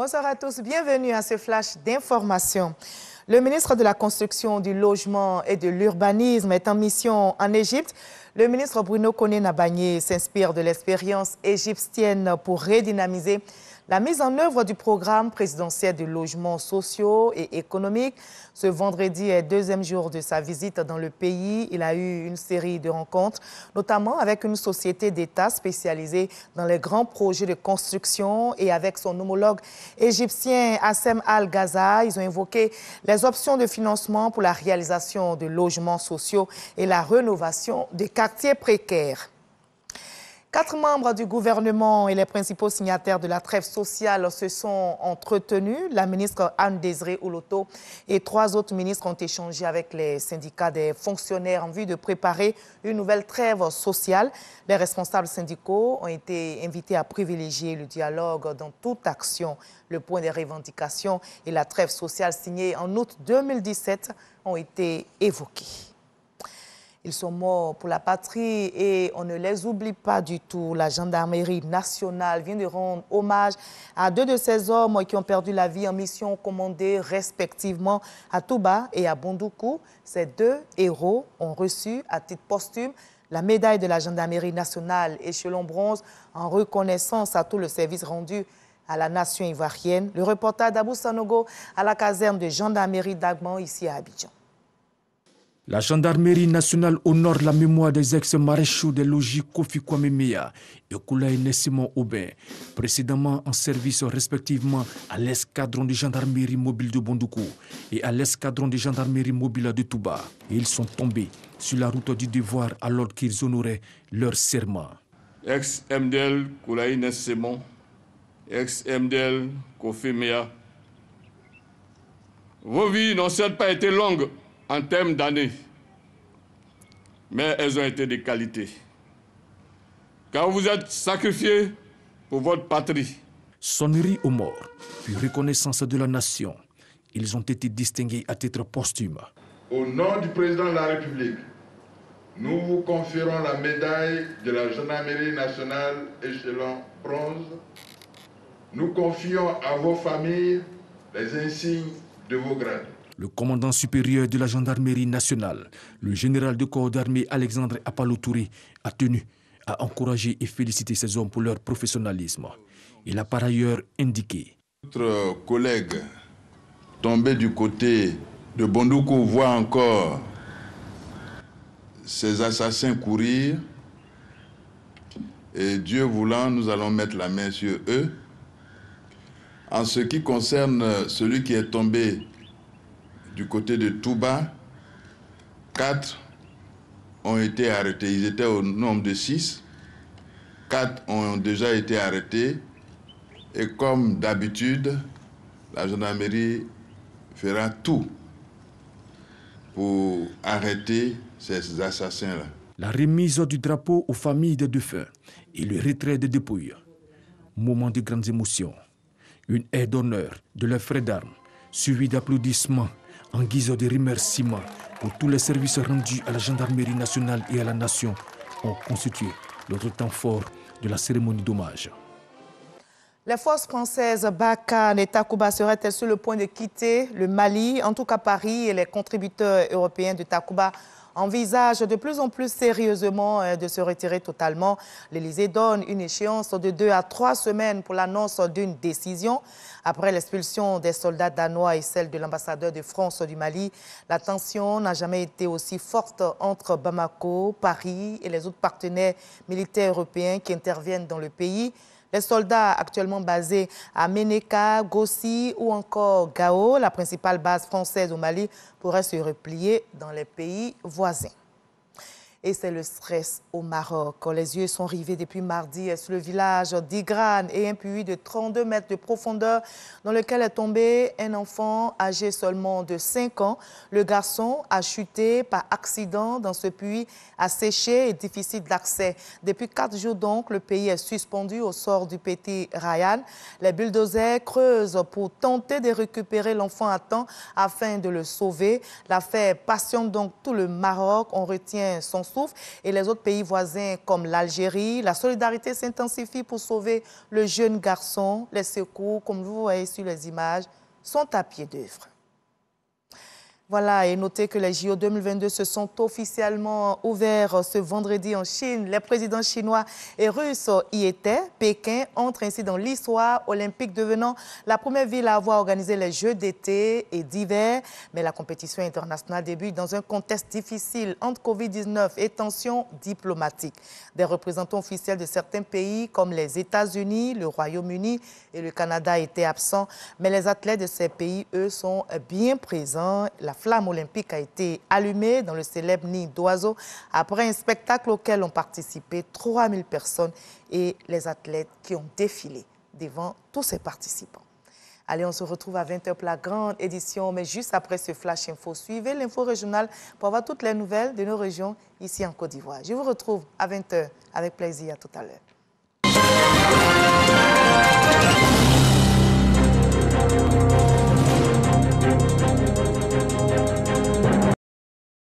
Bonsoir à tous, bienvenue à ce flash d'information. Le ministre de la Construction, du Logement et de l'Urbanisme est en mission en Égypte. Le ministre Bruno Koné Nabagné s'inspire de l'expérience égyptienne pour redynamiser la mise en œuvre du programme présidentiel de logements sociaux et économiques. Ce vendredi est deuxième jour de sa visite dans le pays. Il a eu une série de rencontres, notamment avec une société d'État spécialisée dans les grands projets de construction et avec son homologue égyptien Hassem Al-Ghaza. Ils ont évoqué les options de financement pour la réalisation de logements sociaux et la rénovation des quartiers précaires. Quatre membres du gouvernement et les principaux signataires de la trêve sociale se sont entretenus. La ministre Anne Désiré Ouloto et trois autres ministres ont échangé avec les syndicats des fonctionnaires en vue de préparer une nouvelle trêve sociale. Les responsables syndicaux ont été invités à privilégier le dialogue dans toute action. Le point des revendications et la trêve sociale signée en août 2017 ont été évoqués. Ils sont morts pour la patrie et on ne les oublie pas du tout. La gendarmerie nationale vient de rendre hommage à deux de ces hommes qui ont perdu la vie en mission commandée respectivement à Touba et à Bondoukou. Ces deux héros ont reçu à titre posthume la médaille de la gendarmerie nationale échelon bronze en reconnaissance à tout le service rendu à la nation ivoirienne. Le reportage d'Abou Sanogo à la caserne de gendarmerie d'Agman ici à Abidjan. La gendarmerie nationale honore la mémoire des ex-maréchaux des logis Kofi Kwame et Koulaï Nessimon Aubin, précédemment en service respectivement à l'escadron de gendarmerie mobile de Bondoukou et à l'escadron de gendarmerie mobile de Touba. Ils sont tombés sur la route du devoir alors qu'ils honoraient leur serment. Ex-MDL Koulaï Nessimon, ex-MDL Kofi vos vies n'ont certes pas été longues, en termes d'années, mais elles ont été de qualité. Car vous êtes sacrifiés pour votre patrie. Sonnerie aux morts, puis reconnaissance de la nation. Ils ont été distingués à titre posthume. Au nom du président de la République, nous vous conférons la médaille de la gendarmerie nationale échelon bronze. Nous confions à vos familles les insignes de vos grades le commandant supérieur de la gendarmerie nationale, le général de corps d'armée Alexandre Apalotouré, a tenu à encourager et féliciter ces hommes pour leur professionnalisme. Il a par ailleurs indiqué Notre collègue tombé du côté de Bondoukou voit encore ces assassins courir et Dieu voulant, nous allons mettre la main sur eux. En ce qui concerne celui qui est tombé du côté de Touba, quatre ont été arrêtés. Ils étaient au nombre de six. Quatre ont déjà été arrêtés. Et comme d'habitude, la gendarmerie fera tout pour arrêter ces assassins-là. La remise du drapeau aux familles des défunts et le retrait des dépouilles. Moment de grandes émotions. Une aide d'honneur de leurs frais d'armes, suivi d'applaudissements en guise de remerciement pour tous les services rendus à la gendarmerie nationale et à la nation ont constitué l'autre temps fort de la cérémonie d'hommage. Les forces françaises bakan et Takuba seraient-elles sur le point de quitter le Mali En tout cas, Paris et les contributeurs européens de Takuba envisage de plus en plus sérieusement euh, de se retirer totalement. L'Élysée donne une échéance de deux à trois semaines pour l'annonce d'une décision. Après l'expulsion des soldats danois et celle de l'ambassadeur de France du Mali, la tension n'a jamais été aussi forte entre Bamako, Paris et les autres partenaires militaires européens qui interviennent dans le pays. Les soldats actuellement basés à Meneka, Gossi ou encore Gao, la principale base française au Mali, pourraient se replier dans les pays voisins. Et c'est le stress au Maroc. Oh, les yeux sont rivés depuis mardi euh, sur le village d'Igrane et un puits de 32 mètres de profondeur dans lequel est tombé un enfant âgé seulement de 5 ans. Le garçon a chuté par accident dans ce puits asséché et difficile d'accès. Depuis 4 jours donc, le pays est suspendu au sort du petit Ryan. Les bulldozers creusent pour tenter de récupérer l'enfant à temps afin de le sauver. L'affaire passionne donc tout le Maroc. On retient son et les autres pays voisins comme l'Algérie. La solidarité s'intensifie pour sauver le jeune garçon. Les secours, comme vous voyez sur les images, sont à pied d'œuvre. Voilà, et notez que les JO 2022 se sont officiellement ouverts ce vendredi en Chine. Les présidents chinois et russes y étaient. Pékin entre ainsi dans l'histoire olympique, devenant la première ville à avoir organisé les Jeux d'été et d'hiver. Mais la compétition internationale débute dans un contexte difficile entre Covid-19 et tensions diplomatiques. Des représentants officiels de certains pays, comme les États-Unis, le Royaume-Uni et le Canada, étaient absents. Mais les athlètes de ces pays, eux, sont bien présents. La flamme olympique a été allumée dans le célèbre nid d'oiseaux après un spectacle auquel ont participé 3000 personnes et les athlètes qui ont défilé devant tous ces participants. Allez, on se retrouve à 20h pour la grande édition, mais juste après ce Flash Info, suivez l'info régionale pour avoir toutes les nouvelles de nos régions ici en Côte d'Ivoire. Je vous retrouve à 20h avec plaisir, à tout à l'heure.